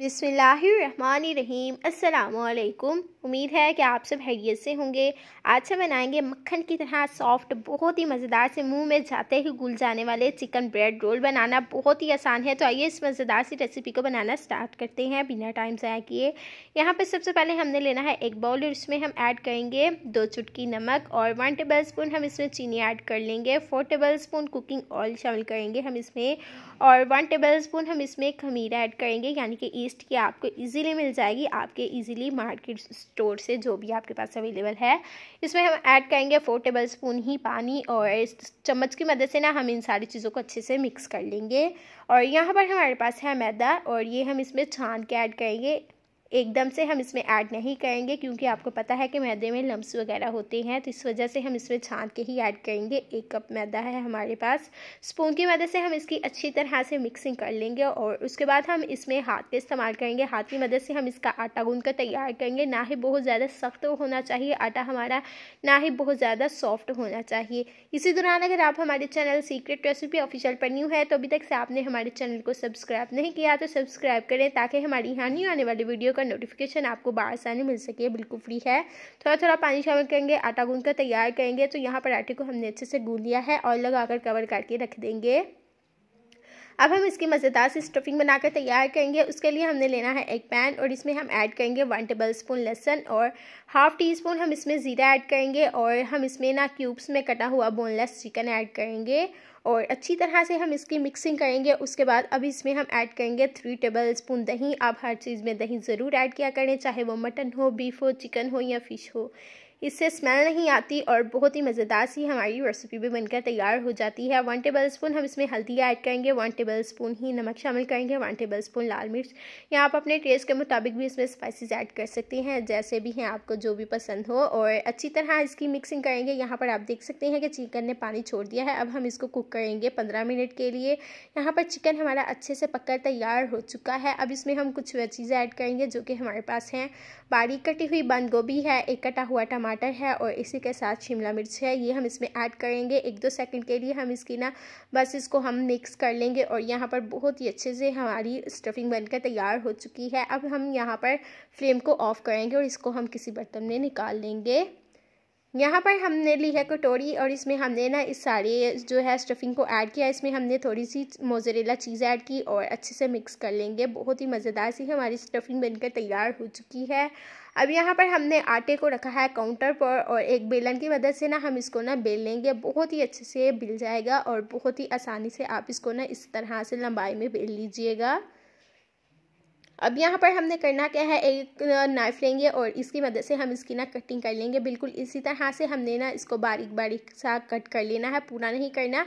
बिसमीम अल्लाम उम्मीद है कि आप सब हैरियत से होंगे आज हम बनाएंगे मक्खन की तरह सॉफ्ट बहुत ही मज़ेदार से मुंह में जाते ही घुल जाने वाले चिकन ब्रेड रोल बनाना बहुत ही आसान है तो आइए इस मज़ेदार सी रेसिपी को बनाना स्टार्ट करते हैं बिना टाइम ज़ाया किए यहाँ पर सबसे पहले हमने लेना है एक बाउल और इसमें हम ऐड करेंगे दो चुटकी नमक और वन टेबल स्पून हम इसमें चीनी ऐड कर लेंगे four tablespoon cooking oil शामिल करेंगे हम इसमें और वन टेबल स्पून हम इसमें खमीरा ऐड करेंगे यानी कि लिस्ट की आपको इजीली मिल जाएगी आपके इजीली मार्केट स्टोर से जो भी आपके पास अवेलेबल है इसमें हम ऐड करेंगे फोर टेबल स्पून ही पानी और चम्मच की मदद से ना हम इन सारी चीज़ों को अच्छे से मिक्स कर लेंगे और यहाँ पर हमारे पास है मैदा और ये हम इसमें छान के ऐड करेंगे एकदम से हम इसमें ऐड नहीं करेंगे क्योंकि आपको पता है कि मैदे में लम्स वगैरह होते हैं तो इस वजह से हम इसमें छान के ही ऐड करेंगे एक कप मैदा है हमारे पास स्पून की मदद से हम इसकी अच्छी तरह से मिक्सिंग कर लेंगे और उसके बाद हम इसमें हाथ का इस्तेमाल करेंगे हाथ की मदद से हम इसका आटा गूंद कर तैयार करेंगे ना ही बहुत ज़्यादा सख्त होना चाहिए आटा हमारा ना ही बहुत ज़्यादा सॉफ्ट होना चाहिए इसी दौरान अगर आप हमारे चैनल सीक्रेट रेसिपी ऑफिशियल पर न्यू है तो अभी तक से आपने हमारे चैनल को सब्सक्राइब नहीं किया तो सब्सक्राइब करें ताकि हमारी यहाँ न्यू आने वाली वीडियो का नोटिफिकेशन आपको बासानी मिल सके बिल्कुल फ्री है थोड़ा थोड़ा पानी शामिल करेंगे आटा गूंद कर तैयार करेंगे तो यहाँ पर आटे को हमने अच्छे से गूंद लिया है और लगाकर कवर करके रख देंगे अब हम इसकी मज़ेदार सी स्टफिंग बनाकर तैयार करेंगे उसके लिए हमने लेना है एक पैन और इसमें हम ऐड करेंगे वन टेबल स्पून लहसन और हाफ़ टी स्पून हम इसमें ज़ीरा ऐड करेंगे और हम इसमें ना क्यूब्स में कटा हुआ बोनलेस चिकन ऐड करेंगे और अच्छी तरह से हम इसकी मिक्सिंग करेंगे उसके बाद अब इसमें हम ऐड करेंगे थ्री टेबल स्पून दही आप हर चीज़ में दही ज़रूर ऐड किया करें चाहे वो मटन हो बीफ हो चिकन हो या फ़िश हो इससे स्मेल नहीं आती और बहुत ही मज़ेदार सी हमारी रेसिपी भी बनकर तैयार हो जाती है वन टेबल स्पून हम इसमें हल्दी ऐड करेंगे वन टेबल स्पून ही नमक शामिल करेंगे वन टेबल स्पून लाल मिर्च या आप अपने टेस्ट के मुताबिक भी इसमें स्पाइसेस ऐड कर सकते हैं जैसे भी हैं आपको जो भी पसंद हो और अच्छी तरह इसकी मिक्सिंग करेंगे यहाँ पर आप देख सकते हैं कि चिकन ने पानी छोड़ दिया है अब हम इसको कुक करेंगे पंद्रह मिनट के लिए यहाँ पर चिकन हमारा अच्छे से पककर तैयार हो चुका है अब इसमें हम कुछ चीज़ें ऐड करेंगे जो कि हमारे पास हैं बारीक कटी हुई बंद गोभी है एक कटा हुआ टमा टमाटर है और इसी के साथ शिमला मिर्च है ये हम इसमें ऐड करेंगे एक दो सेकंड के लिए हम इसकी ना बस इसको हम मिक्स कर लेंगे और यहाँ पर बहुत ही अच्छे से हमारी स्टफिंग बनकर तैयार हो चुकी है अब हम यहाँ पर फ्लेम को ऑफ़ करेंगे और इसको हम किसी बर्तन में निकाल लेंगे यहाँ पर हमने ली है कटोरी और इसमें हमने ना इस सारे जो है स्टफिंग को ऐड किया इसमें हमने थोड़ी सी मोजरेला चीज़ ऐड की और अच्छे से मिक्स कर लेंगे बहुत ही मज़ेदार सी हमारी स्टफिंग बनकर तैयार हो चुकी है अब यहाँ पर हमने आटे को रखा है काउंटर पर और एक बेलन की मदद से ना हम इसको ना बेल लेंगे बहुत ही अच्छे से बिल जाएगा और बहुत ही आसानी से आप इसको ना इस तरह से लंबाई में बेल लीजिएगा अब यहाँ पर हमने करना क्या है एक नाइफ़ लेंगे और इसकी मदद से हम इसकी ना कटिंग कर लेंगे बिल्कुल इसी तरह से हमने ना इसको बारीक बारीक सा कट कर लेना है पूरा नहीं करना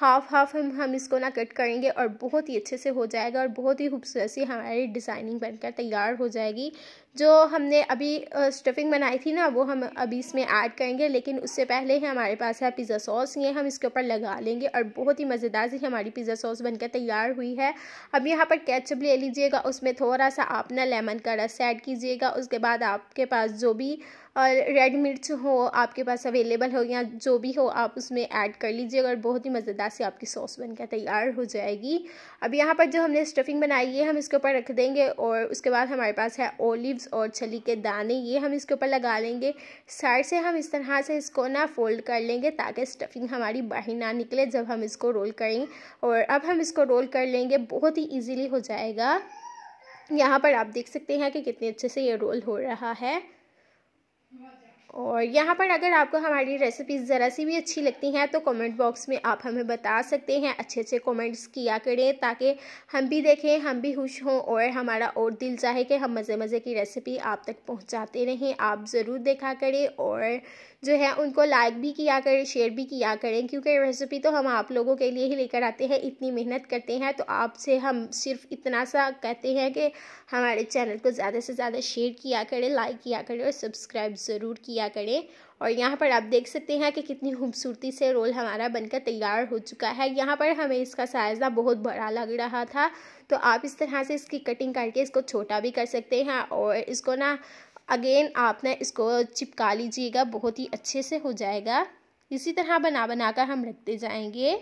हाफ हाफ हम हम इसको ना कट करेंगे और बहुत ही अच्छे से हो जाएगा और बहुत ही खूबसूरत सी हमारी डिज़ाइनिंग बनकर तैयार हो जाएगी जो हमने अभी स्टफिंग बनाई थी ना वो हम अभी इसमें ऐड करेंगे लेकिन उससे पहले ही हमारे पास है पिज़्ज़ा सॉस ये हम इसके ऊपर लगा लेंगे और बहुत ही मज़ेदार सी हमारी पिज़्ज़ा सॉस बनकर तैयार हुई है अब यहाँ पर कैचअप ले लीजिएगा उसमें थोड़ा सा आप ना लेमन का रस ऐड कीजिएगा उसके बाद आपके पास जो भी और रेड मिर्च हो आपके पास अवेलेबल हो या जो भी हो आप उसमें ऐड कर लीजिए और बहुत ही मज़ेदार सी आपकी सॉस बनकर तैयार हो जाएगी अब यहाँ पर जो हमने स्टफिंग बनाई है हम इसके ऊपर रख देंगे और उसके बाद हमारे पास है ओलिव्स और छली के दाने ये हम इसके ऊपर लगा लेंगे साइड से हम इस तरह से इसको ना फोल्ड कर लेंगे ताकि स्टफिंग हमारी बाहर ना निकले जब हम इसको रोल करें और अब हम इसको रोल कर लेंगे बहुत ही ईजीली हो जाएगा यहाँ पर आप देख सकते हैं कि कितने अच्छे से ये रोल हो रहा है Roger. और यहाँ पर अगर आपको हमारी रेसिपीज़ ज़रा सी भी अच्छी लगती हैं तो कमेंट बॉक्स में आप हमें बता सकते हैं अच्छे अच्छे कमेंट्स किया करें ताकि हम भी देखें हम भी खुश हों और हमारा और दिल चाहे कि हम मज़े मज़े की रेसिपी आप तक पहुँचाते रहें आप ज़रूर देखा करें और जो है उनको लाइक भी किया करें शेयर भी किया करें क्योंकि रेसिपी तो हम आप लोगों के लिए ही लेकर आते हैं इतनी मेहनत करते हैं तो आपसे हम सिर्फ इतना सा कहते हैं कि हमारे चैनल को ज़्यादा से ज़्यादा शेयर किया करें लाइक किया करें और सब्सक्राइब ज़रूर किया दिया करें और यहाँ पर आप देख सकते हैं कि कितनी खूबसूरती से रोल हमारा बनकर तैयार हो चुका है यहाँ पर हमें इसका साइज़ा बहुत बड़ा लग रहा था तो आप इस तरह से इसकी कटिंग करके इसको छोटा भी कर सकते हैं और इसको ना अगेन आप ना इसको चिपका लीजिएगा बहुत ही अच्छे से हो जाएगा इसी तरह बना बना कर हम रखते जाएंगे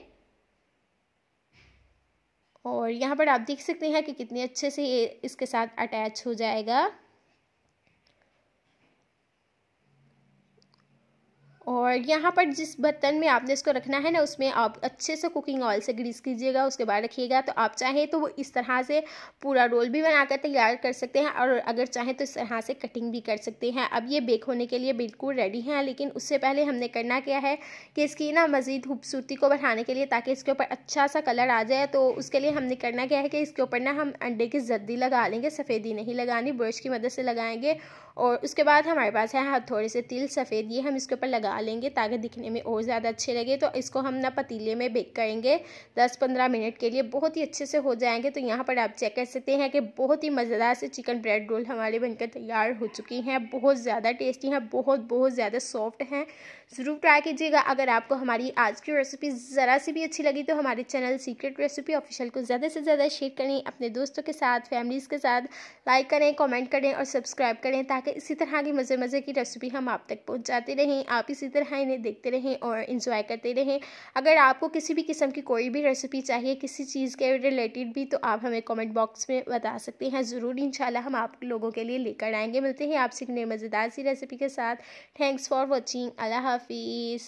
और यहाँ पर आप देख सकते हैं कि कितने अच्छे से ये इसके साथ अटैच हो जाएगा और यहाँ पर जिस बर्तन में आपने इसको रखना है ना उसमें आप अच्छे से कुकिंग ऑयल से ग्रीस कीजिएगा उसके बाद रखिएगा तो आप चाहें तो वो इस तरह से पूरा रोल भी बनाकर तैयार कर सकते हैं और अगर चाहें तो इस तरह से कटिंग भी कर सकते हैं अब ये बेक होने के लिए बिल्कुल रेडी हैं लेकिन उससे पहले हमने करना क्या है कि इसकी ना मज़ीद खूबसूरती को बढ़ाने के लिए ताकि इसके ऊपर अच्छा सा कलर आ जाए तो उसके लिए हमने करना क्या है कि इसके ऊपर ना हम अंडे की जद्दी लगा लेंगे सफ़ेदी नहीं लगानी ब्रश की मदद से लगाएँगे और उसके बाद हमारे पास है हथौड़े हाँ, से तिल सफ़ेद ये हम इसके ऊपर लगा लेंगे ताकि दिखने में और ज़्यादा अच्छे लगे तो इसको हम ना पतीले में बेक करेंगे दस पंद्रह मिनट के लिए बहुत ही अच्छे से हो जाएंगे तो यहाँ पर आप चेक कर सकते हैं कि बहुत ही मज़ेदार से चिकन ब्रेड रोल हमारे बनकर तैयार हो चुकी हैं बहुत ज़्यादा टेस्टी हैं बहुत बहुत ज़्यादा सॉफ्ट हैं ज़रूर ट्राई कीजिएगा अगर आपको हमारी आज की रेसिपी ज़रा सी भी अच्छी लगी तो हमारे चैनल सीक्रेट रेसिपी ऑफिशियल को ज़्यादा से ज़्यादा शेयर करें अपने दोस्तों के साथ फैमिलीज़ के साथ लाइक करें कमेंट करें और सब्सक्राइब करें ताकि इसी तरह की मज़े मज़े की रेसिपी हम आप तक पहुँचाते रहें आप इसी इसी तरह इन्हें देखते रहें और इन्जॉय करते रहें अगर आपको किसी भी किस्म की कोई भी रेसिपी चाहिए किसी चीज़ के रिलेटेड भी तो आप हमें कमेंट बॉक्स में बता सकते हैं ज़रूर इंशाल्लाह हम आप लोगों के लिए लेकर आएंगे मिलते हैं आपसे एक मज़ेदार सी रेसिपी के साथ थैंक्स फॉर वॉचिंग अल्लाह हाफिज़